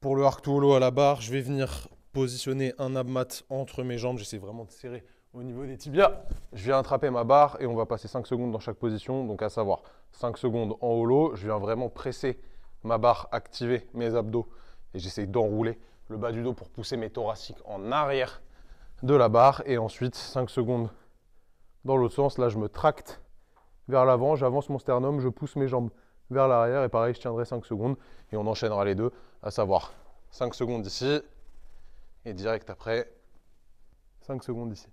Pour le arc to hollow à la barre, je vais venir positionner un abmat entre mes jambes. J'essaie vraiment de serrer au niveau des tibias. Je viens attraper ma barre et on va passer 5 secondes dans chaque position. Donc à savoir 5 secondes en hollow, je viens vraiment presser ma barre, activer mes abdos et j'essaie d'enrouler le bas du dos pour pousser mes thoraciques en arrière de la barre. Et ensuite 5 secondes dans l'autre sens. Là, je me tracte vers l'avant, j'avance mon sternum, je pousse mes jambes vers l'arrière. Et pareil, je tiendrai 5 secondes et on enchaînera les deux, à savoir 5 secondes ici et direct après 5 secondes ici.